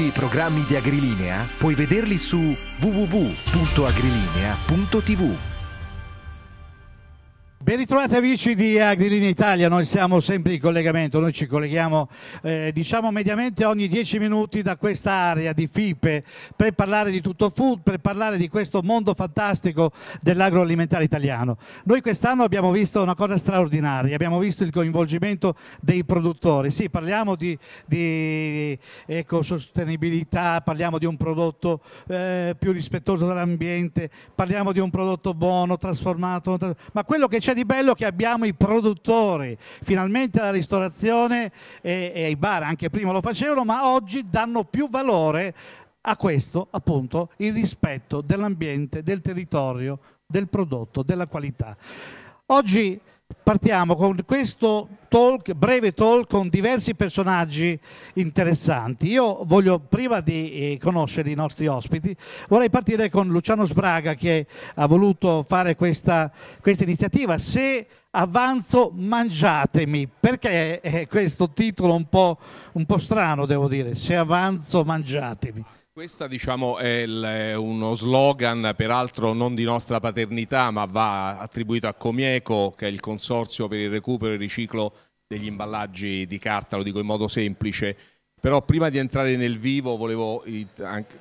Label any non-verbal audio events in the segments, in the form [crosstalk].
tutti i programmi di Agrilinea puoi vederli su www.agrilinea.tv. Ben ritrovati amici di Agrilina Italia, noi siamo sempre in collegamento, noi ci colleghiamo eh, diciamo mediamente ogni 10 minuti da questa area di FIPE per parlare di tutto food, per parlare di questo mondo fantastico dell'agroalimentare italiano. Noi quest'anno abbiamo visto una cosa straordinaria, abbiamo visto il coinvolgimento dei produttori, sì parliamo di, di ecosostenibilità, parliamo di un prodotto eh, più rispettoso dell'ambiente, parliamo di un prodotto buono, trasformato, ma quello che c'è c'è di bello che abbiamo i produttori, finalmente la ristorazione e, e i bar anche prima lo facevano, ma oggi danno più valore a questo appunto il rispetto dell'ambiente, del territorio, del prodotto, della qualità. Oggi partiamo con questo talk, breve talk con diversi personaggi interessanti. Io voglio, prima di eh, conoscere i nostri ospiti, vorrei partire con Luciano Sbraga che ha voluto fare questa, questa iniziativa. Se avanzo mangiatemi, perché è questo titolo un po', un po' strano devo dire, se avanzo mangiatemi. Questo diciamo, è uno slogan, peraltro non di nostra paternità, ma va attribuito a Comieco, che è il consorzio per il recupero e il riciclo degli imballaggi di carta, lo dico in modo semplice. Però prima di entrare nel vivo volevo,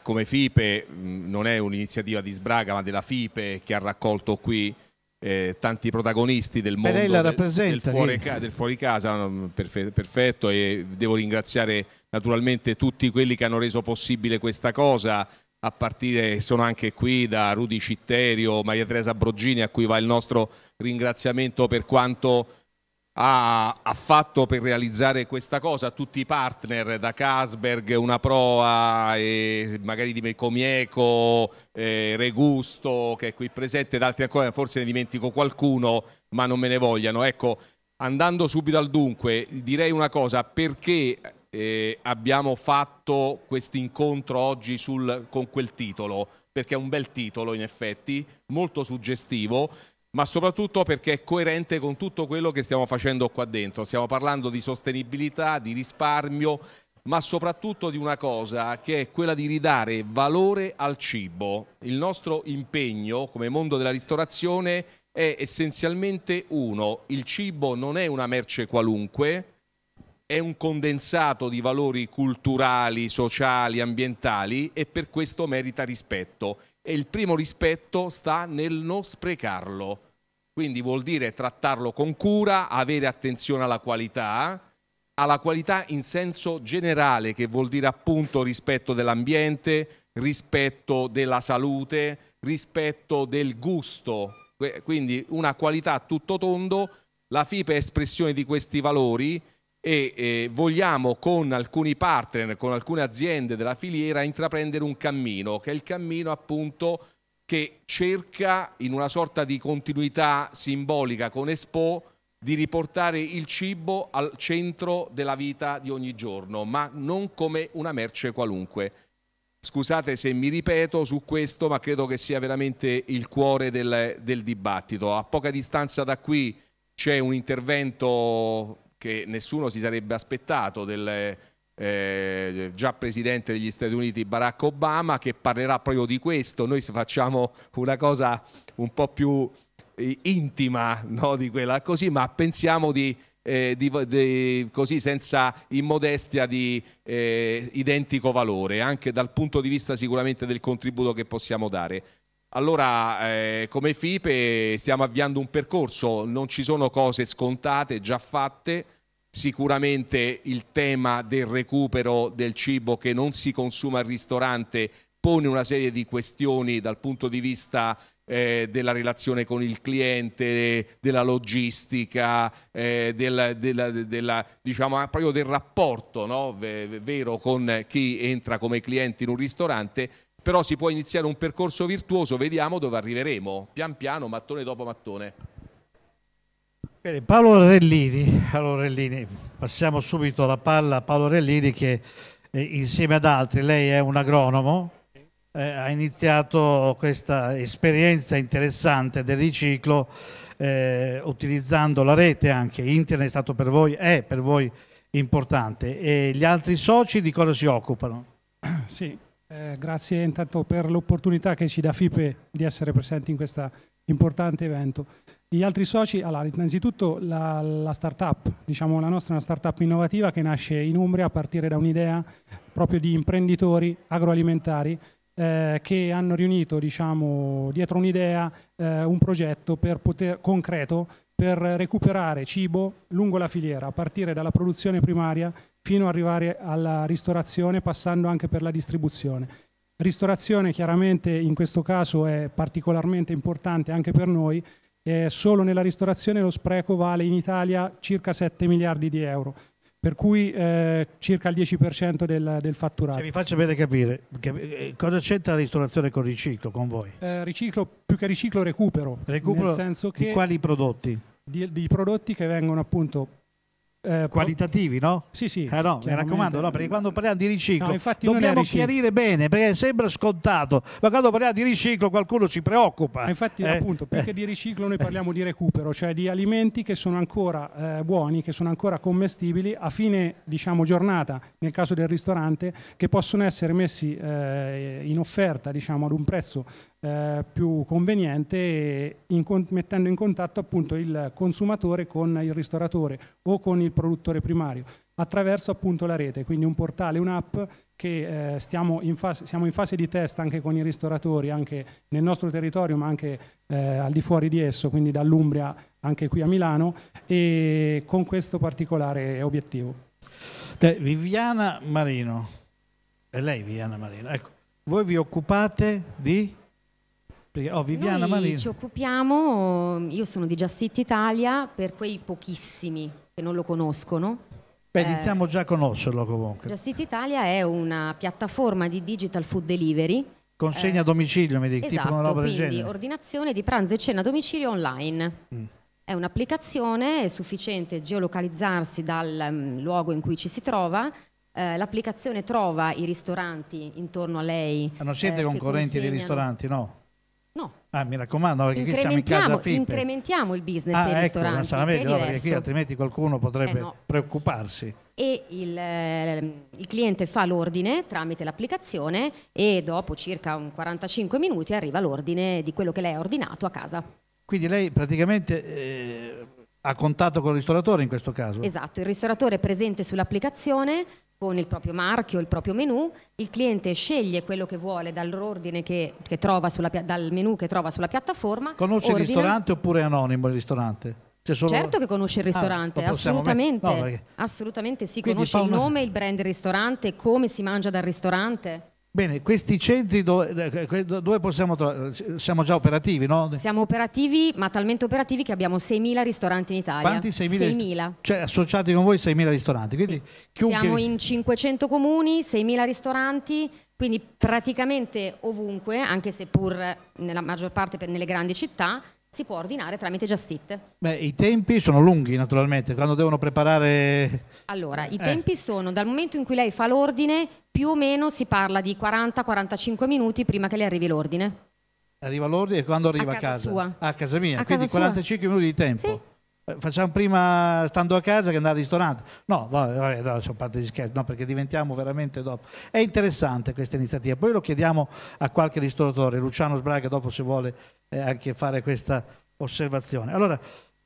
come FIPE, non è un'iniziativa di Sbraga ma della FIPE che ha raccolto qui eh, tanti protagonisti del mondo del, del, fuori, del, fuori, casa, perfetto e devo ringraziare naturalmente tutti quelli che hanno reso possibile questa cosa, a partire sono anche qui da Rudi Citterio, Maria Teresa Broggini, a cui va il nostro ringraziamento per quanto ha, fatto per realizzare questa cosa, a tutti i partner, da Casberg, Una Proa, magari di Mecomieco, eh, Regusto che è qui presente, ed altri ancora, forse ne dimentico qualcuno, ma non me ne vogliano. Ecco, andando subito al dunque, direi una cosa, perché eh, abbiamo fatto questo incontro oggi sul, con quel titolo, perché è un bel titolo in effetti, molto suggestivo, ma soprattutto perché è coerente con tutto quello che stiamo facendo qua dentro. Stiamo parlando di sostenibilità, di risparmio, ma soprattutto di una cosa che è quella di ridare valore al cibo. Il nostro impegno come mondo della ristorazione è essenzialmente uno, il cibo non è una merce qualunque, è un condensato di valori culturali, sociali, ambientali e per questo merita rispetto. E il primo rispetto sta nel non sprecarlo. Quindi vuol dire trattarlo con cura, avere attenzione alla qualità, alla qualità in senso generale, che vuol dire appunto rispetto dell'ambiente, rispetto della salute, rispetto del gusto. Quindi una qualità tutto tondo. La FIPA è espressione di questi valori e eh, vogliamo con alcuni partner, con alcune aziende della filiera intraprendere un cammino, che è il cammino appunto che cerca in una sorta di continuità simbolica con Expo di riportare il cibo al centro della vita di ogni giorno, ma non come una merce qualunque. Scusate se mi ripeto su questo, ma credo che sia veramente il cuore del, del dibattito. A poca distanza da qui c'è un intervento che nessuno si sarebbe aspettato del eh, già presidente degli Stati Uniti Barack Obama che parlerà proprio di questo. Noi facciamo una cosa un po' più eh, intima no, di quella così, ma pensiamo di, eh, di, di così senza immodestia di eh, identico valore, anche dal punto di vista sicuramente del contributo che possiamo dare. Allora, eh, come FIPE stiamo avviando un percorso, non ci sono cose scontate, già fatte, sicuramente il tema del recupero del cibo che non si consuma al ristorante pone una serie di questioni dal punto di vista eh, della relazione con il cliente, della logistica, eh, del, della, della, diciamo, ah, proprio del rapporto no? vero con chi entra come cliente in un ristorante però si può iniziare un percorso virtuoso, vediamo dove arriveremo, pian piano, mattone dopo mattone. Paolo, Rellini, Paolo Rellini, passiamo subito la palla a Paolo Rellini che eh, insieme ad altri, lei è un agronomo, eh, ha iniziato questa esperienza interessante del riciclo eh, utilizzando la rete anche, internet è stato per voi, è per voi importante e gli altri soci di cosa si occupano? Sì, eh, grazie intanto per l'opportunità che ci dà FIPE di essere presenti in questo importante evento. Gli altri soci, allora, innanzitutto la, la startup, diciamo la nostra è una startup innovativa che nasce in Umbria a partire da un'idea proprio di imprenditori agroalimentari eh, che hanno riunito diciamo, dietro un'idea eh, un progetto per poter, concreto per recuperare cibo lungo la filiera, a partire dalla produzione primaria fino ad arrivare alla ristorazione, passando anche per la distribuzione. Ristorazione chiaramente in questo caso è particolarmente importante anche per noi, eh, solo nella ristorazione lo spreco vale in Italia circa 7 miliardi di euro per cui eh, circa il 10% del, del fatturato. Che vi faccio bene capire, che, eh, cosa c'entra la ristorazione con il riciclo, con voi? Eh, riciclo, più che riciclo, recupero. Recupero nel senso che di quali prodotti? Di, di prodotti che vengono appunto eh, qualitativi, no? Sì, sì. Eh no, mi raccomando, no, perché quando parliamo di riciclo no, dobbiamo riciclo. chiarire bene, perché sembra scontato, ma quando parliamo di riciclo qualcuno si preoccupa. Ma infatti, eh. appunto, perché di riciclo noi parliamo di recupero, cioè di alimenti che sono ancora eh, buoni, che sono ancora commestibili a fine, diciamo, giornata, nel caso del ristorante, che possono essere messi eh, in offerta, diciamo, ad un prezzo eh, più conveniente in mettendo in contatto appunto il consumatore con il ristoratore o con il produttore primario attraverso appunto la rete, quindi un portale, un'app che eh, in fase, siamo in fase di test anche con i ristoratori, anche nel nostro territorio ma anche eh, al di fuori di esso, quindi dall'Umbria anche qui a Milano e con questo particolare obiettivo. Beh, Viviana Marino, è lei Viviana Marino, ecco, voi vi occupate di perché, oh, Viviana Noi Marino. ci occupiamo, io sono di Justit Italia, per quei pochissimi che non lo conoscono. Beh, eh, iniziamo eh, già a conoscerlo comunque. Justit Italia è una piattaforma di digital food delivery. Consegna eh, a domicilio, mi dico, esatto, tipo una esatto, roba del genere. quindi ordinazione di pranzo e cena a domicilio online. Mm. È un'applicazione, è sufficiente geolocalizzarsi dal um, luogo in cui ci si trova, eh, l'applicazione trova i ristoranti intorno a lei. Ma ah, non siete eh, concorrenti dei ristoranti, no? Ah, mi raccomando, perché qui siamo in casa Fippe. Incrementiamo il business ah, ai ecco, ristoranti. Sarà meglio, no, perché qui altrimenti qualcuno potrebbe eh no. preoccuparsi. E il, eh, il, cliente fa l'ordine tramite l'applicazione e dopo circa 45 minuti arriva l'ordine di quello che lei ha ordinato a casa. Quindi lei praticamente eh, a contatto con il ristoratore in questo caso? Esatto, il ristoratore è presente sull'applicazione con il proprio marchio, il proprio menu, il cliente sceglie quello che vuole dall'ordine che, che trova sulla, dal menu che trova sulla piattaforma. Conosce ordina... il ristorante oppure è anonimo il ristorante? Solo... Certo che conosce il ah, ristorante, ah, assolutamente, met... no, perché... assolutamente sì, Quindi conosce il nome, il brand del ristorante, come si mangia dal ristorante. Bene, questi centri dove, eh, dove possiamo trovare? Siamo già operativi, no? Siamo operativi, ma talmente operativi che abbiamo 6.000 ristoranti in Italia. Quanti? 6.000? 6.000. Cioè associati con voi 6.000 ristoranti. Quindi sì. chiunque... Siamo in 500 comuni, 6.000 ristoranti, quindi praticamente ovunque, anche se pur nella maggior parte per, nelle grandi città, si può ordinare tramite Just Eat. Beh, i tempi sono lunghi naturalmente, quando devono preparare... Allora, i eh. tempi eh. sono dal momento in cui lei fa l'ordine, più o meno si parla di 40-45 minuti prima che le arrivi l'ordine. Arriva l'ordine e quando arriva a casa? A casa, a casa mia, a quindi casa 45 minuti di tempo. Sì. Eh, facciamo prima stando a casa che andare al ristorante. No, vabbè, eh, no, sono parte di scherzo, no, perché diventiamo veramente dopo. È interessante questa iniziativa, poi lo chiediamo a qualche ristoratore, Luciano Sbraga dopo se vuole eh, anche fare questa osservazione. Allora,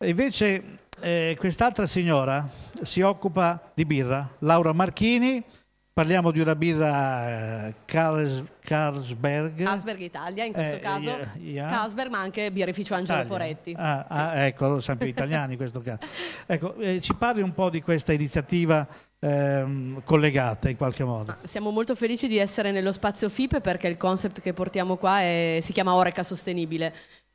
invece eh, quest'altra signora si occupa di birra, Laura Marchini Parliamo di una birra Carls, eh, Carlsberg. Carlsberg Italia, in questo eh, caso. Yeah. Carlsberg, ma anche birrificio Angelo Italia. Poretti. Ah, ah sì. ah, ecco, più [laughs] italiani in questo caso. Ecco, eh, ci parli un po' di questa iniziativa Ehm, collegate in qualche modo. Siamo molto felici di essere nello spazio FIP perché il concept che portiamo qua è, si chiama Oreca Sostenibile,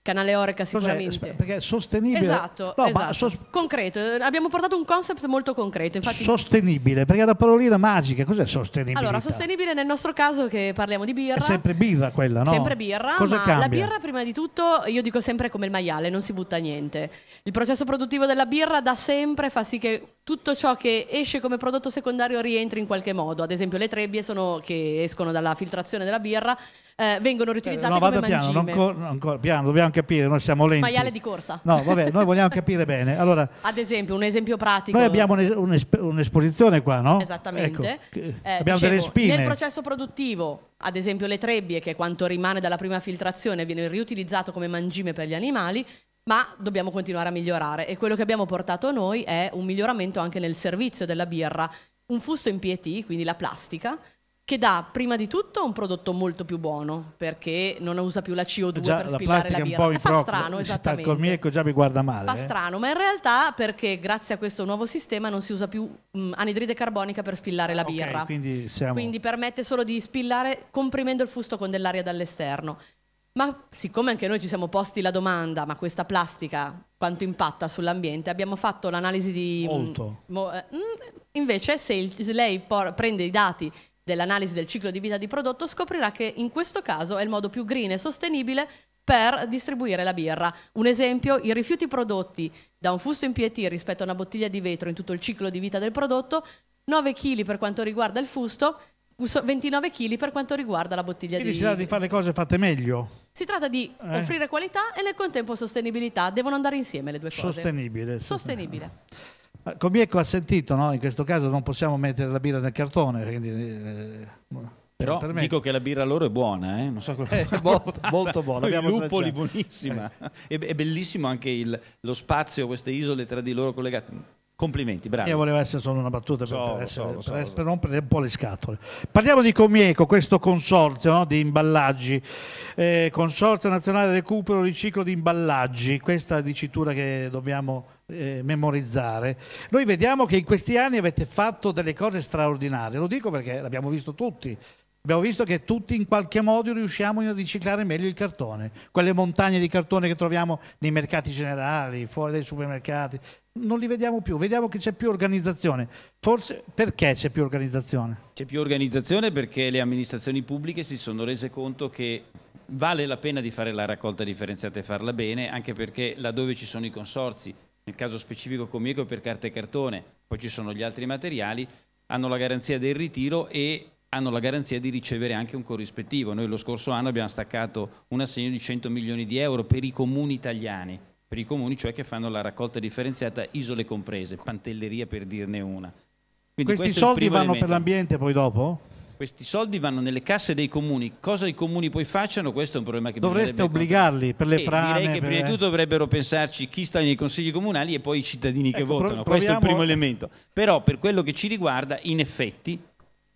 Canale Oreca sicuramente. Perché è sostenibile. Esatto, no, esatto. Sos- concreto. Abbiamo portato un concept molto concreto. Infatti... Sostenibile, perché è una parolina magica. Cos'è sostenibile? Allora, sostenibile nel nostro caso che parliamo di birra. È sempre birra quella, no? Sempre birra, Cosa ma cambia? la birra prima di tutto, io dico sempre come il maiale, non si butta niente. Il processo produttivo della birra da sempre fa sì che tutto ciò che esce come prodotto secondario rientri in qualche modo. Ad esempio le trebbie sono, che escono dalla filtrazione della birra eh, vengono riutilizzate eh, no, come mangime. Piano, non co- non co- piano, dobbiamo anche capire, noi siamo lenti. Maiale di corsa. No, vabbè, noi vogliamo capire bene. Allora, Ad esempio, un esempio pratico. Noi abbiamo un'esposizione qua, no? Esattamente. Ecco, eh, abbiamo dicevo, delle spine. Nel processo produttivo, ad esempio le trebbie, che è quanto rimane dalla prima filtrazione viene riutilizzato come mangime per gli animali, ma dobbiamo continuare a migliorare e quello che abbiamo portato noi è un miglioramento anche nel servizio della birra, un fusto in PET, quindi la plastica, che dà prima di tutto un prodotto molto più buono perché non usa più la CO2 eh già, per spillare la, la birra. Un fa strano, cioè, esattamente. Col mieco già mi guarda male. Fa eh? strano, ma in realtà perché grazie a questo nuovo sistema non si usa più mh, mm, anidride carbonica per spillare la birra. Okay, quindi, siamo... quindi permette solo di spillare comprimendo il fusto con dell'aria dall'esterno. Ma siccome anche noi ci siamo posti la domanda, ma questa plastica quanto impatta sull'ambiente, abbiamo fatto l'analisi di... Mm, molto. Mh, eh, mh, mm, invece se, il, se lei por, prende i dati dell'analisi del ciclo di vita di prodotto scoprirà che in questo caso è il modo più green e sostenibile per distribuire la birra. Un esempio, i rifiuti prodotti da un fusto in PET rispetto a una bottiglia di vetro in tutto il ciclo di vita del prodotto, 9 kg per quanto riguarda il fusto, 29 kg per quanto riguarda la bottiglia Quindi di vetro. Quindi si tratta di fare le cose fatte meglio. Si tratta di eh. offrire qualità e nel contempo sostenibilità, devono andare insieme le due cose. Sostenibile. Sostenibile. sostenibile. Ah, Comieco ha sentito, no? in questo caso non possiamo mettere la birra nel cartone. Quindi, eh, però per dico che la birra loro è buona, eh? non so cosa... Eh, [laughs] è molto, molto buona. Abbiamo lupoli buonissima. Eh. È bellissimo anche il, lo spazio, queste isole tra di loro collegate. Complimenti, bravo. Io volevo essere solo una battuta per, so, per, essere, so, so, per, per non prendere un po' le scatole. Parliamo di Comieco, questo consorzio no, di imballaggi, eh, Consorzio Nazionale Recupero Riciclo di Imballaggi, questa è la dicitura che dobbiamo eh, memorizzare. Noi vediamo che in questi anni avete fatto delle cose straordinarie, lo dico perché l'abbiamo visto tutti. Abbiamo visto che tutti in qualche modo riusciamo a riciclare meglio il cartone. Quelle montagne di cartone che troviamo nei mercati generali, fuori dai supermercati, non li vediamo più, vediamo che c'è più organizzazione. Forse perché c'è più organizzazione? C'è più organizzazione perché le amministrazioni pubbliche si sono rese conto che vale la pena di fare la raccolta differenziata e farla bene, anche perché laddove ci sono i consorzi nel caso specifico Comico per carta e cartone, poi ci sono gli altri materiali, hanno la garanzia del ritiro e hanno la garanzia di ricevere anche un corrispettivo. Noi lo scorso anno abbiamo staccato un assegno di 100 milioni di euro per i comuni italiani, per i comuni cioè che fanno la raccolta differenziata isole comprese, Pantelleria per dirne una. Quindi Questi soldi vanno elemento. per l'ambiente poi dopo? questi soldi vanno nelle casse dei comuni, cosa i comuni poi facciano questo è un problema che dovreste obbligarli per le eh, frane. direi che per... prima di tutto dovrebbero pensarci chi sta nei consigli comunali e poi i cittadini ecco, che votano, proviamo... questo è il primo elemento. Però per quello che ci riguarda in effetti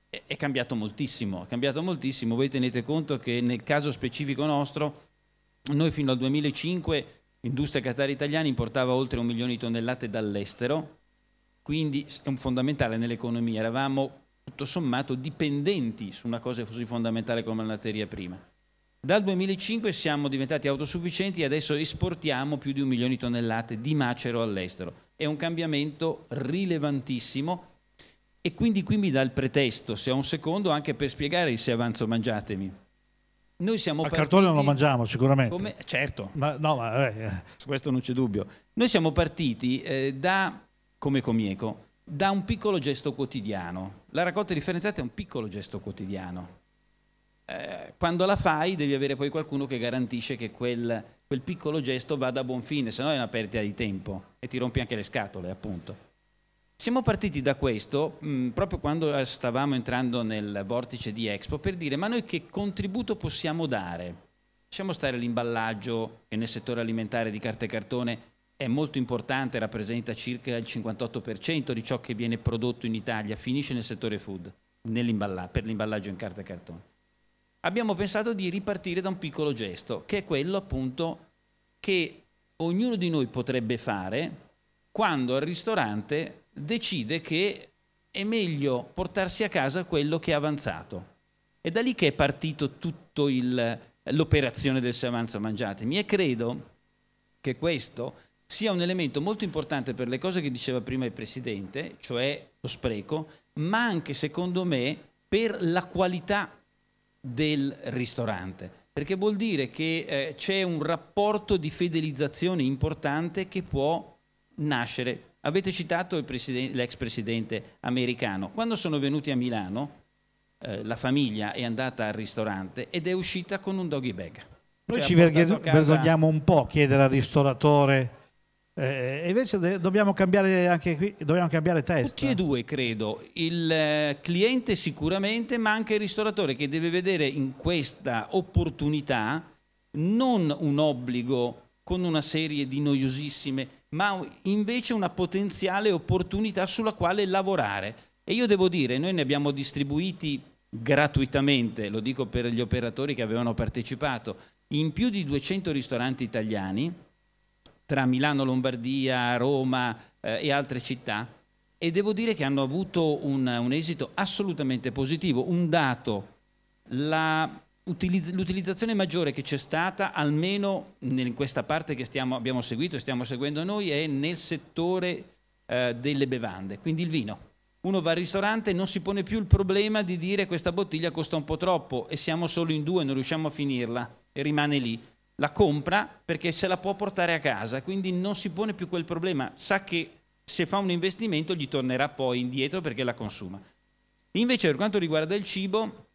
è cambiato moltissimo, è cambiato moltissimo, voi tenete conto che nel caso specifico nostro noi fino al 2005 l'industria catara italiana importava oltre un milione di tonnellate dall'estero, quindi è un fondamentale nell'economia, eravamo tutto sommato dipendenti su una cosa così fondamentale come la materia prima. Dal 2005 siamo diventati autosufficienti e adesso esportiamo più di un milione di tonnellate di macero all'estero. È un cambiamento rilevantissimo e quindi qui mi dà il pretesto, se ho un secondo, anche per spiegare il se avanzo mangiatemi. Noi siamo partiti... cartone non lo mangiamo sicuramente. Come... Certo. Ma, no, ma, eh, eh. Su questo non c'è dubbio. Noi siamo partiti eh, da, come Comieco, da un piccolo gesto quotidiano. La raccolta differenziata è un piccolo gesto quotidiano. Eh, quando la fai devi avere poi qualcuno che garantisce che quel, quel piccolo gesto vada a buon fine, se no è una perdita di tempo e ti rompi anche le scatole, appunto. Siamo partiti da questo mh, mm, proprio quando eh, stavamo entrando nel vortice di Expo per dire ma noi che contributo possiamo dare? Lasciamo stare l'imballaggio che nel settore alimentare di carta e cartone è molto importante, rappresenta circa il 58% di ciò che viene prodotto in Italia, finisce nel settore food, per l'imballaggio in carta e cartone. Abbiamo pensato di ripartire da un piccolo gesto, che è quello appunto che ognuno di noi potrebbe fare quando al ristorante decide che è meglio portarsi a casa quello che è avanzato. È da lì che è partito tutto l'operazione del Se avanza mangiatemi e credo che questo sia un elemento molto importante per le cose che diceva prima il Presidente, cioè lo spreco, ma anche secondo me per la qualità del ristorante perché vuol dire che eh, c'è un rapporto di fidelizzazione importante che può nascere. Avete citato presiden- l'ex presidente americano. Quando sono venuti a Milano, eh, la famiglia è andata al ristorante ed è uscita con un doggy bag. Noi cioè, ci vergogniamo casa... un po' a chiedere al ristoratore eh, invece dobbiamo cambiare anche qui, dobbiamo cambiare testa. Tutti e due, credo. Il eh, cliente sicuramente, ma anche il ristoratore che deve vedere in questa opportunità non un obbligo con una serie di noiosissime, ma invece una potenziale opportunità sulla quale lavorare. E io devo dire, noi ne abbiamo distribuiti gratuitamente, lo dico per gli operatori che avevano partecipato, in più di 200 ristoranti italiani tra Milano, Lombardia, Roma eh, e altre città e devo dire che hanno avuto un, un esito assolutamente positivo. Un dato, l'utilizzazione maggiore che c'è stata, almeno in questa parte che stiamo, abbiamo seguito e stiamo seguendo noi, è nel settore eh, delle bevande, quindi il vino. Uno va al ristorante e non si pone più il problema di dire questa bottiglia costa un po' troppo e siamo solo in due, non riusciamo a finirla e rimane lì la compra perché se la può portare a casa, quindi non si pone più quel problema, sa che se fa un investimento gli tornerà poi indietro perché la consuma. Invece per quanto riguarda il cibo,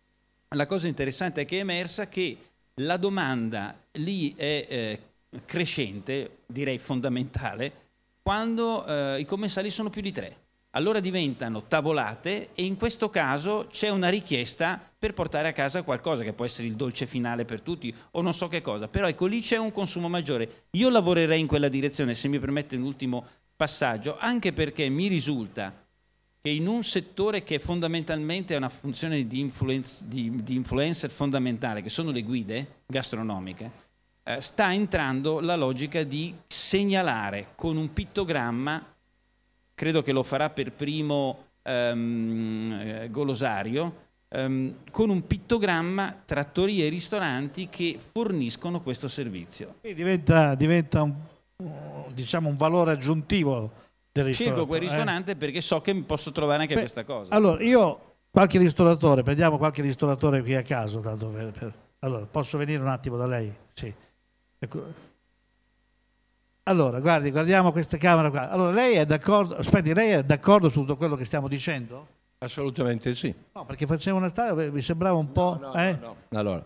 la cosa interessante è che è emersa che la domanda lì è eh, crescente, direi fondamentale, quando eh, i commensali sono più di tre allora diventano tavolate e in questo caso c'è una richiesta per portare a casa qualcosa che può essere il dolce finale per tutti o non so che cosa, però ecco lì c'è un consumo maggiore. Io lavorerei in quella direzione, se mi permette un ultimo passaggio, anche perché mi risulta che in un settore che fondamentalmente è una funzione di, influence, di, di, influencer fondamentale, che sono le guide gastronomiche, eh, sta entrando la logica di segnalare con un pittogramma credo che lo farà per primo ehm, eh, Golosario, ehm, con un pittogramma trattorie e ristoranti che forniscono questo servizio. E diventa, diventa un, diciamo, un valore aggiuntivo Scelgo quel ristorante eh. perché so che posso trovare anche Beh, questa cosa. Allora, io qualche ristoratore, prendiamo qualche ristoratore qui a caso, tanto per, per, allora, posso venire un attimo da lei? Sì. Ecco. Allora, guardi, guardiamo questa camera qua. Allora, lei è d'accordo, aspetti, lei è d'accordo su tutto quello che stiamo dicendo? Assolutamente sì. No, perché facevo una storia, mi sembrava un po'... No, no, eh? no, allora,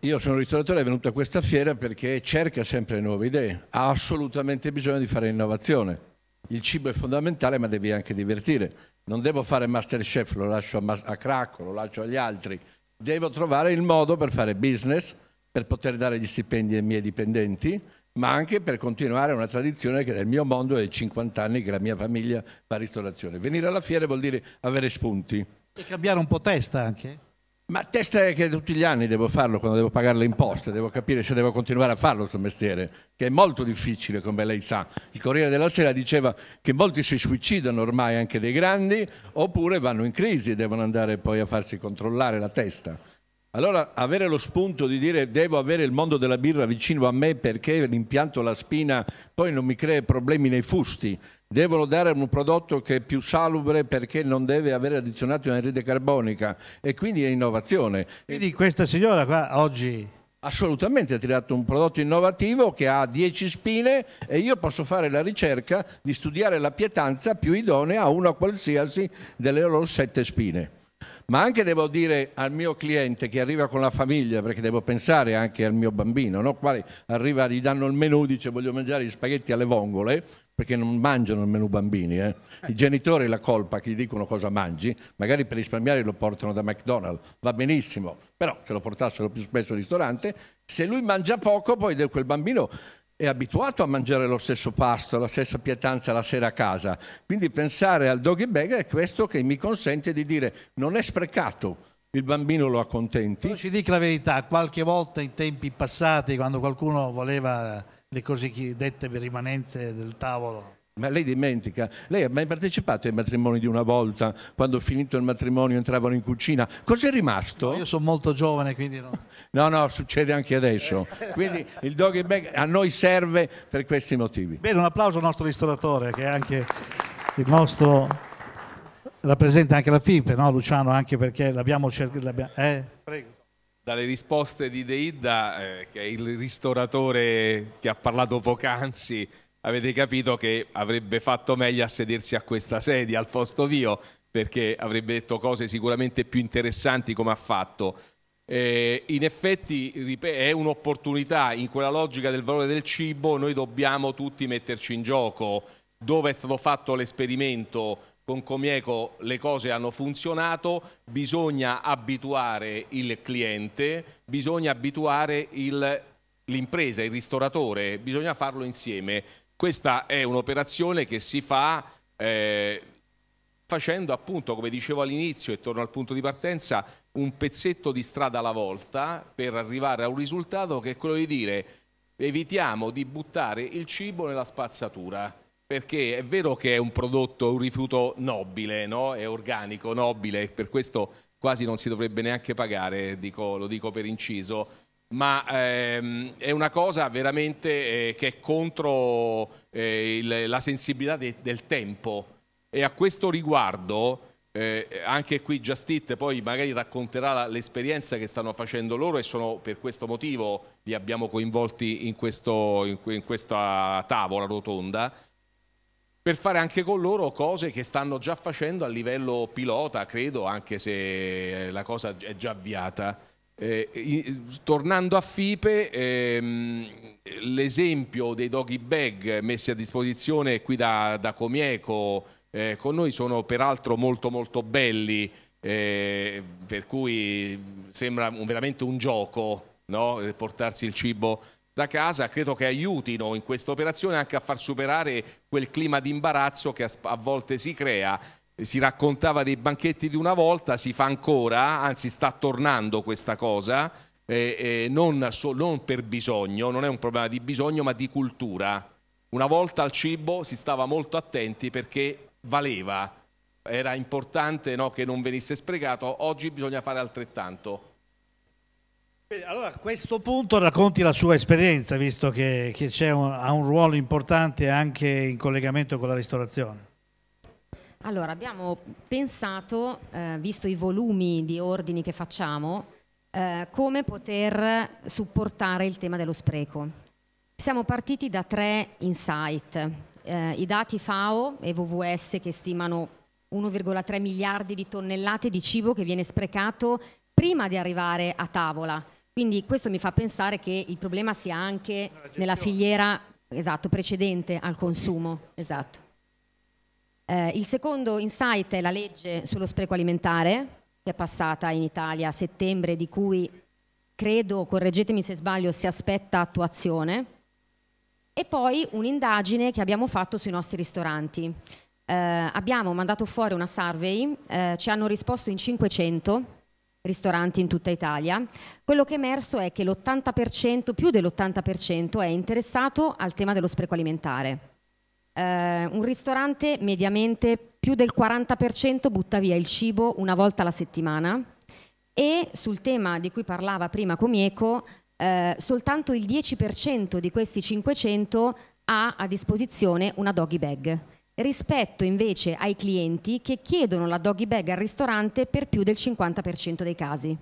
io sono un ristoratore, è venuto a questa fiera perché cerca sempre nuove idee, ha assolutamente bisogno di fare innovazione. Il cibo è fondamentale, ma devi anche divertire. Non devo fare Masterchef, lo lascio a, mas- a Cracco, lo lascio agli altri. Devo trovare il modo per fare business, per poter dare gli stipendi ai miei dipendenti ma anche per continuare una tradizione che nel mio mondo è di 50 anni che la mia famiglia fa ristorazione. Venire alla fiera vuol dire avere spunti. E cambiare un po' testa anche? Ma testa è che tutti gli anni devo farlo quando devo pagare le imposte, devo capire se devo continuare a farlo questo mestiere, che è molto difficile come lei sa. Il Corriere della Sera diceva che molti si suicidano ormai anche dei grandi oppure vanno in crisi e devono andare poi a farsi controllare la testa. Allora avere lo spunto di dire devo avere il mondo della birra vicino a me perché l'impianto La Spina poi non mi crea problemi nei fusti, devono dare un prodotto che è più salubre perché non deve avere addizionato anidride carbonica e quindi è innovazione. Quindi questa signora qua oggi assolutamente ha tirato un prodotto innovativo che ha 10 spine e io posso fare la ricerca di studiare la pietanza più idonea a una qualsiasi delle loro 7 spine ma anche devo dire al mio cliente che arriva con la famiglia, perché devo pensare anche al mio bambino, no? quale arriva, gli danno il menù, dice voglio mangiare gli spaghetti alle vongole, perché non mangiano il menù bambini. Eh. eh. I genitori la colpa che gli dicono cosa mangi, magari per risparmiare lo portano da McDonald's, va benissimo, però se lo portassero più spesso al ristorante, se lui mangia poco poi quel bambino è abituato a mangiare lo stesso pasto, la stessa pietanza la sera a casa. Quindi pensare al doggy bag è questo che mi consente di dire non è sprecato, il bambino lo accontenti. Però ci dica la verità, qualche volta in tempi passati quando qualcuno voleva le cosiddette rimanenze del tavolo ma lei dimentica, lei ha mai partecipato ai matrimoni di una volta, quando finito il matrimonio entravano in cucina? Cos'è rimasto? No, io sono molto giovane, quindi no. [laughs] no, no, succede anche adesso. Quindi il doggy bag a noi serve per questi motivi. Bene, un applauso al nostro ristoratore che è anche il nostro rappresenta anche la FIPE, no Luciano, anche perché l'abbiamo cercato eh? prego dalle risposte di Deidda, eh, che è il ristoratore che ha parlato poc'anzi, avete capito che avrebbe fatto meglio a sedersi a questa sedia al posto mio perché avrebbe detto cose sicuramente più interessanti come ha fatto. Eh, in effetti è un'opportunità, in quella logica del valore del cibo noi dobbiamo tutti metterci in gioco. Dove è stato fatto l'esperimento con Comieco le cose hanno funzionato, bisogna abituare il cliente, bisogna abituare l'impresa, il, il ristoratore, bisogna farlo insieme. Questa è un'operazione che si fa eh, facendo appunto, come dicevo all'inizio e torno al punto di partenza, un pezzetto di strada alla volta per arrivare a un risultato che è quello di dire evitiamo di buttare il cibo nella spazzatura perché è vero che è un prodotto, un rifiuto nobile, no? è organico, nobile, per questo quasi non si dovrebbe neanche pagare, dico, lo dico per inciso, ma ehm, è una cosa veramente eh, che è contro eh, il, la sensibilità de, del tempo e a questo riguardo eh, anche qui Justit poi magari racconterà la, l'esperienza che stanno facendo loro e sono per questo motivo li abbiamo coinvolti in, questo, in, in questa tavola rotonda per fare anche con loro cose che stanno già facendo a livello pilota, credo, anche se la cosa è già avviata. Eh, tornando a FIPE, ehm, l'esempio dei doggy bag messi a disposizione qui da, da Comieco eh, con noi sono peraltro molto molto belli, eh, per cui sembra un, veramente un gioco no? Eh, portarsi il cibo da casa, credo che aiutino in questa operazione anche a far superare quel clima di imbarazzo che a, a volte si crea si raccontava dei banchetti di una volta, si fa ancora, anzi sta tornando questa cosa, eh, eh, non, so, non, per bisogno, non è un problema di bisogno ma di cultura. Una volta al cibo si stava molto attenti perché valeva, era importante no, che non venisse sprecato, oggi bisogna fare altrettanto. allora a questo punto racconti la sua esperienza, visto che, che un, ha un ruolo importante anche in collegamento con la ristorazione. Allora, abbiamo pensato, eh, visto i volumi di ordini che facciamo, eh, come poter supportare il tema dello spreco. Siamo partiti da tre insight. Eh, I dati FAO e WWS che stimano 1,3 miliardi di tonnellate di cibo che viene sprecato prima di arrivare a tavola. Quindi questo mi fa pensare che il problema sia anche nella filiera esatto, precedente al consumo. Esatto. Eh, il secondo insight è la legge sullo spreco alimentare, che è passata in Italia a settembre, di cui credo, correggetemi se sbaglio, si aspetta attuazione. E poi un'indagine che abbiamo fatto sui nostri ristoranti. Eh, abbiamo mandato fuori una survey, eh, ci hanno risposto in 500 ristoranti in tutta Italia. Quello che è emerso è che l'80%, più dell'80% è interessato al tema dello spreco alimentare eh, un ristorante mediamente più del 40% butta via il cibo una volta alla settimana e sul tema di cui parlava prima Comieco, eh, soltanto il 10% di questi 500 ha a disposizione una doggy bag rispetto invece ai clienti che chiedono la doggy bag al ristorante per più del 50% dei casi.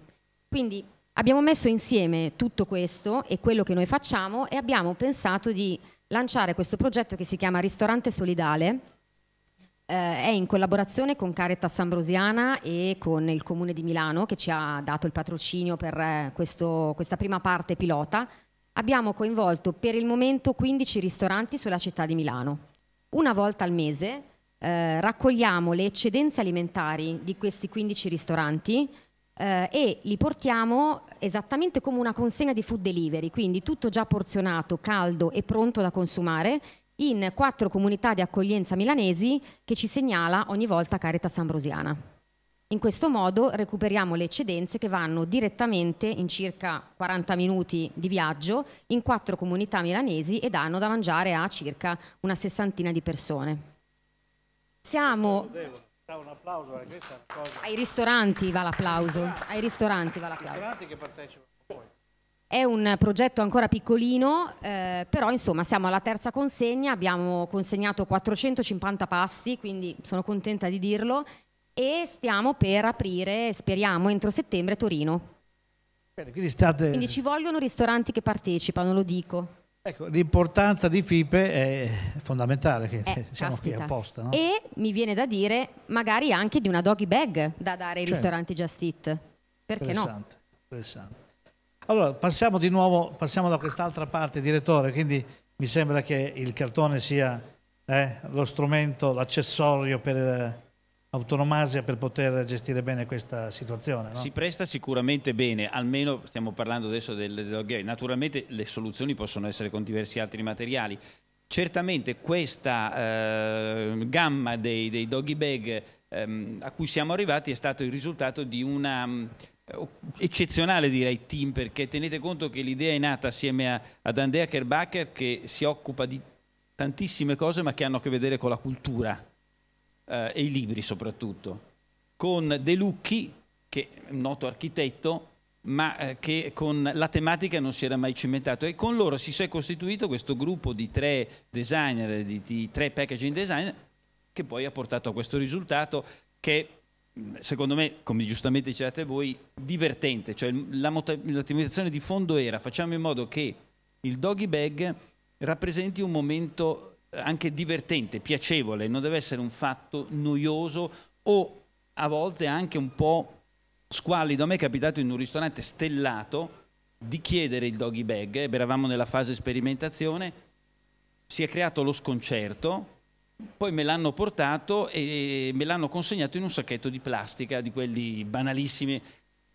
Quindi abbiamo messo insieme tutto questo e quello che noi facciamo e abbiamo pensato di lanciare questo progetto che si chiama Ristorante Solidale, eh, è in collaborazione con Caritas Ambrosiana e con il Comune di Milano che ci ha dato il patrocinio per eh, questo, questa prima parte pilota. Abbiamo coinvolto per il momento 15 ristoranti sulla città di Milano. Una volta al mese eh, raccogliamo le eccedenze alimentari di questi 15 ristoranti eh, e li portiamo esattamente come una consegna di food delivery, quindi tutto già porzionato, caldo e pronto da consumare in quattro comunità di accoglienza milanesi che ci segnala ogni volta Caritas Ambrosiana. In questo modo recuperiamo le eccedenze che vanno direttamente in circa 40 minuti di viaggio in quattro comunità milanesi e danno da mangiare a circa una sessantina di persone. Siamo un applauso, eh, è una cosa. Ai ristoranti va l'applauso. Ai ristoranti va l'applauso. ristoranti che partecipano. È un progetto ancora piccolino, eh, però insomma siamo alla terza consegna, abbiamo consegnato 450 pasti, quindi sono contenta di dirlo, e stiamo per aprire, speriamo, entro settembre Torino. Bene, quindi, state... quindi ci vogliono ristoranti che partecipano, lo dico. Ecco, l'importanza di FIPE è fondamentale, che eh, [laughs] siamo caspita. qui apposta. No? E mi viene da dire magari anche di una doggy bag da dare ai certo. ristoranti Just Eat. Perché interessante, no? Interessante. Allora, passiamo di nuovo, passiamo da quest'altra parte, direttore, quindi mi sembra che il cartone sia eh, lo strumento, l'accessorio per autonomasia per poter gestire bene questa situazione. No? Si presta sicuramente bene, almeno stiamo parlando adesso del, del Naturalmente le soluzioni possono essere con diversi altri materiali. Certamente questa eh, gamma dei, dei, doggy bag ehm, a cui siamo arrivati è stato il risultato di una mm, eccezionale direi team perché tenete conto che l'idea è nata assieme a, ad Andrea Kerbacher che si occupa di tantissime cose ma che hanno a che vedere con la cultura eh, e i libri soprattutto, con De Lucchi, che è un noto architetto, ma eh, che con la tematica non si era mai cimentato e con loro si è costituito questo gruppo di tre designer, di, di tre packaging designer, che poi ha portato a questo risultato che secondo me, come giustamente dicevate voi, divertente, cioè la motivazione di fondo era facciamo in modo che il doggy bag rappresenti un momento eh, anche divertente, piacevole, non deve essere un fatto noioso o a volte anche un po' squallido. A me è capitato in un ristorante stellato di chiedere il doggy bag, eh, eravamo nella fase sperimentazione, si è creato lo sconcerto, poi me l'hanno portato e me l'hanno consegnato in un sacchetto di plastica, di quelli banalissimi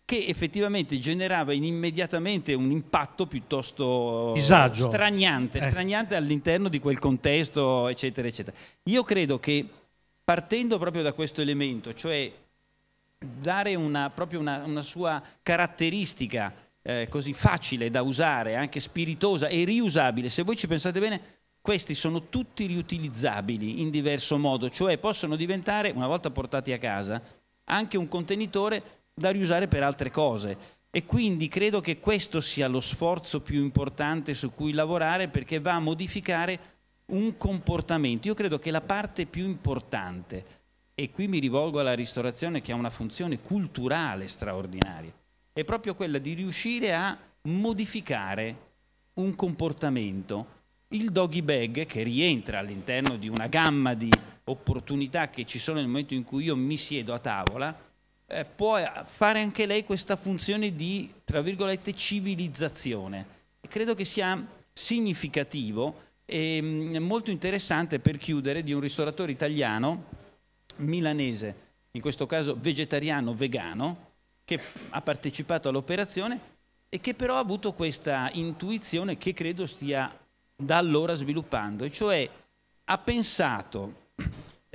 che effettivamente generava immediatamente un impatto piuttosto Disagio. straniante, eh. all'interno di quel contesto, eccetera, eccetera. Io credo che partendo proprio da questo elemento, cioè dare una, proprio una, una sua caratteristica eh, così facile da usare, anche spiritosa e riusabile, se voi ci pensate bene, questi sono tutti riutilizzabili in diverso modo, cioè possono diventare, una volta portati a casa, anche un contenitore da riusare per altre cose. E quindi credo che questo sia lo sforzo più importante su cui lavorare perché va a modificare un comportamento. Io credo che la parte più importante, e qui mi rivolgo alla ristorazione che ha una funzione culturale straordinaria, è proprio quella di riuscire a modificare un comportamento. Il doggy bag, che rientra all'interno di una gamma di opportunità che ci sono nel momento in cui io mi siedo a tavola, eh, può fare anche lei questa funzione di, tra virgolette, civilizzazione. E credo che sia significativo e mh, mm, molto interessante per chiudere di un ristoratore italiano milanese, in questo caso vegetariano vegano, che ha partecipato all'operazione e che però ha avuto questa intuizione che credo stia da allora sviluppando, e cioè ha pensato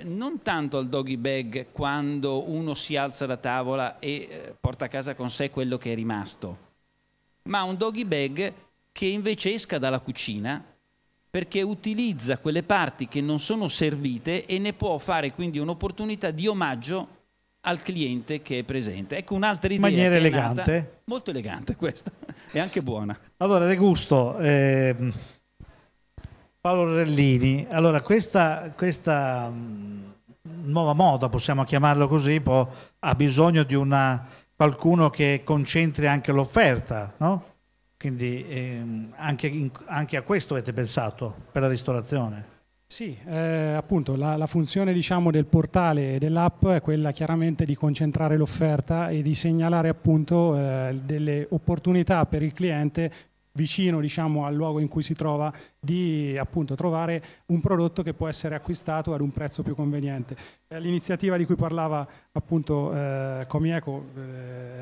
non tanto al doggy bag quando uno si alza da tavola e eh, porta a casa con sé quello che è rimasto, ma un doggy bag che invece esca dalla cucina perché utilizza quelle parti che non sono servite e ne può fare quindi un'opportunità di omaggio al cliente che è presente. Ecco un'altra idea. In maniera elegante. Nata, molto elegante questa, [laughs] e anche buona. Allora, Regusto, ehm Paolo Rellini, allora questa, questa mm, nuova moda, possiamo chiamarlo così, può, ha bisogno di una, qualcuno che concentri anche l'offerta, no? Quindi ehm, anche, in, anche, a questo avete pensato per la ristorazione? Sì, eh, appunto la, la funzione diciamo, del portale e dell'app è quella chiaramente di concentrare l'offerta e di segnalare appunto eh, delle opportunità per il cliente vicino diciamo, al luogo in cui si trova, di appunto, trovare un prodotto che può essere acquistato ad un prezzo più conveniente. Eh, l'iniziativa di cui parlava appunto eh, Comieco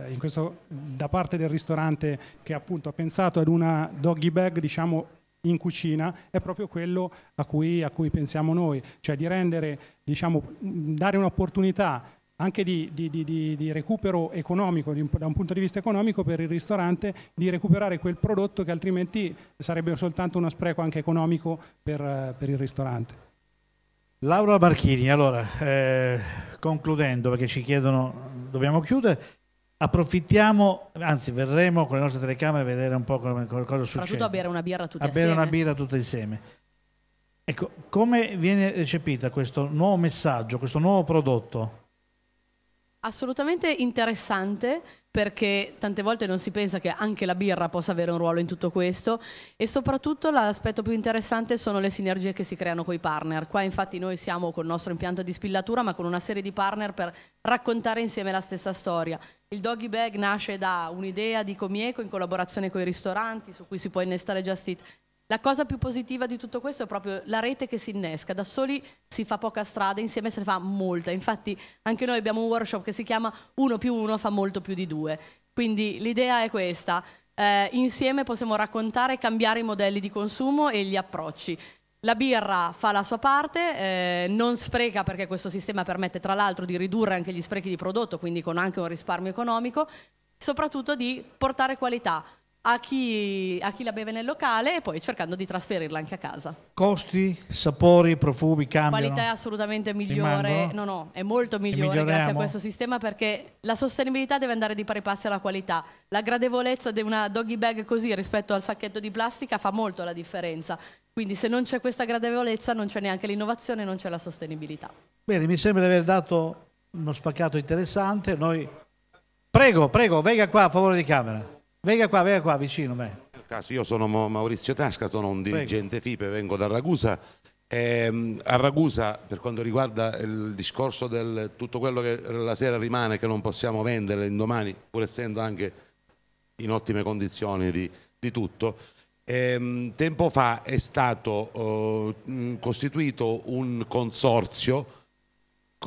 eh, questo, da parte del ristorante che appunto, ha pensato ad una doggy bag diciamo, in cucina è proprio quello a cui, a cui pensiamo noi, cioè di rendere, diciamo, dare un'opportunità anche di, di, di, di recupero economico, da un punto di vista economico per il ristorante, di recuperare quel prodotto che altrimenti sarebbe soltanto uno spreco anche economico per, eh, per il ristorante. Laura Barchini, allora, eh, concludendo perché ci chiedono, dobbiamo chiudere, approfittiamo, anzi verremo con le nostre telecamere a vedere un po' come, come cosa succede. Soprattutto a bere una birra tutti a insieme. A bere una birra tutti insieme. Ecco, come viene recepita questo nuovo messaggio, questo nuovo prodotto? Assolutamente interessante perché tante volte non si pensa che anche la birra possa avere un ruolo in tutto questo e soprattutto l'aspetto più interessante sono le sinergie che si creano con i partner. Qua infatti noi siamo con il nostro impianto di spillatura ma con una serie di partner per raccontare insieme la stessa storia. Il doggy bag nasce da un'idea di Comieco in collaborazione con i ristoranti su cui si può innestare Just Eat la cosa più positiva di tutto questo è proprio la rete che si innesca, da soli si fa poca strada, insieme se ne fa molta, infatti anche noi abbiamo un workshop che si chiama Uno più uno fa molto più di due, quindi l'idea è questa, eh, insieme possiamo raccontare e cambiare i modelli di consumo e gli approcci. La birra fa la sua parte, eh, non spreca perché questo sistema permette tra l'altro di ridurre anche gli sprechi di prodotto, quindi con anche un risparmio economico, soprattutto di portare qualità a chi, a chi, la beve nel locale e poi cercando di trasferirla anche a casa. Costi, sapori, profumi cambiano? Qualità è assolutamente migliore, no no, è molto migliore grazie a questo sistema perché la sostenibilità deve andare di pari passo alla qualità. La gradevolezza di una doggy bag così rispetto al sacchetto di plastica fa molto la differenza. Quindi se non c'è questa gradevolezza non c'è neanche l'innovazione, non c'è la sostenibilità. Bene, mi sembra di aver dato uno spaccato interessante. Noi... Prego, prego, venga qua a favore di camera. Venga qua, venga qua, vicino me. Io sono Maurizio Tasca, sono un dirigente Prego. FIPE, vengo da Ragusa. E ehm, a Ragusa, per quanto riguarda il discorso del tutto quello che la sera rimane, che non possiamo vendere l'indomani, pur essendo anche in ottime condizioni di, di tutto, ehm, tempo fa è stato eh, costituito un consorzio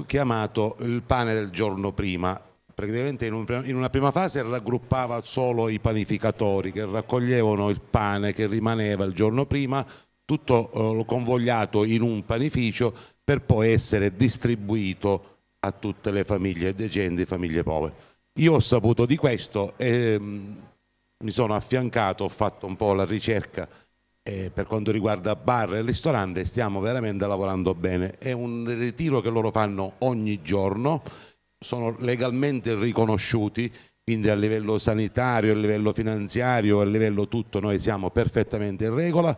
chiamato il pane del giorno prima praticamente in, un, in, una prima fase raggruppava solo i panificatori che raccoglievano il pane che rimaneva il giorno prima, tutto eh, convogliato in un panificio per poi essere distribuito a tutte le famiglie decenti, famiglie povere. Io ho saputo di questo e mh, mm, mi sono affiancato, ho fatto un po' la ricerca eh, per quanto riguarda bar e ristorante, stiamo veramente lavorando bene. È un ritiro che loro fanno ogni giorno sono legalmente riconosciuti, quindi a livello sanitario, a livello finanziario, a livello tutto noi siamo perfettamente in regola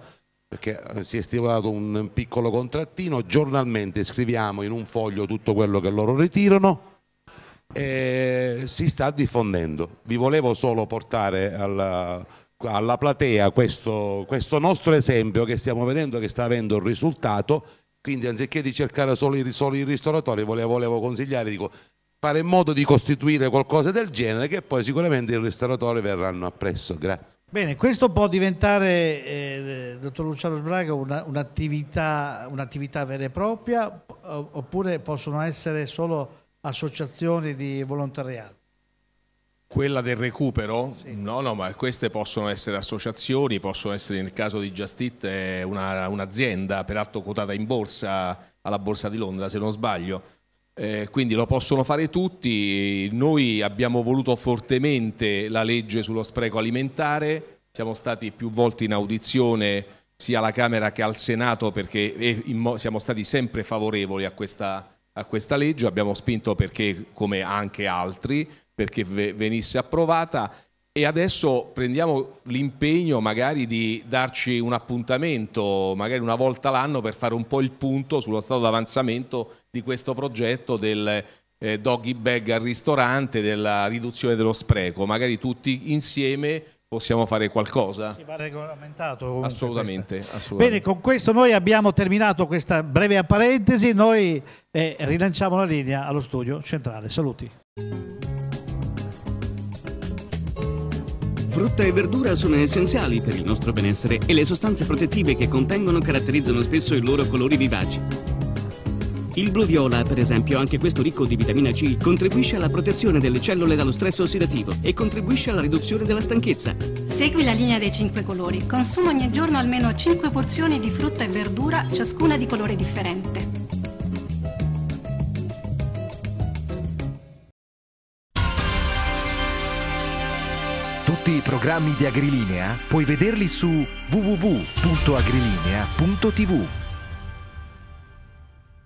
perché si è stipulato un piccolo contrattino, giornalmente scriviamo in un foglio tutto quello che loro ritirano e si sta diffondendo. Vi volevo solo portare alla, alla platea questo, questo nostro esempio che stiamo vedendo che sta avendo un risultato quindi anziché di cercare solo i, solo i ristoratori volevo, volevo, consigliare dico fare in modo di costituire qualcosa del genere che poi sicuramente i ristoratori verranno appresso. Grazie. Bene, questo può diventare, eh, dottor Luciano Sbraga, un'attività, un'attività vera e propria oppure possono essere solo associazioni di volontariato? Quella del recupero? Sì. No, no, ma queste possono essere associazioni, possono essere nel caso di Justit eh, un'azienda, una peraltro quotata in borsa, alla Borsa di Londra se non sbaglio, eh, quindi lo possono fare tutti, noi abbiamo voluto fortemente la legge sullo spreco alimentare, siamo stati più volte in audizione sia alla Camera che al Senato perché siamo stati sempre favorevoli a questa, a questa legge, abbiamo spinto perché come anche altri perché venisse approvata e adesso prendiamo l'impegno magari di darci un appuntamento, magari una volta l'anno, per fare un po' il punto sullo stato d'avanzamento di questo progetto del eh, doggy bag al ristorante, della riduzione dello spreco. Magari tutti insieme possiamo fare qualcosa. Si va regolamentato. Assolutamente, assolutamente, Bene, con questo noi abbiamo terminato questa breve parentesi, noi eh, rilanciamo la linea allo studio centrale. Saluti. Frutta e verdura sono essenziali per il nostro benessere e le sostanze protettive che contengono caratterizzano spesso i loro colori vivaci. Il blu viola, per esempio, anche questo ricco di vitamina C, contribuisce alla protezione delle cellule dallo stress ossidativo e contribuisce alla riduzione della stanchezza. Segui la linea dei 5 colori. Consuma ogni giorno almeno 5 porzioni di frutta e verdura, ciascuna di colore differente. Tutti i programmi di Agrilinea puoi vederli su www.agrilinea.tv.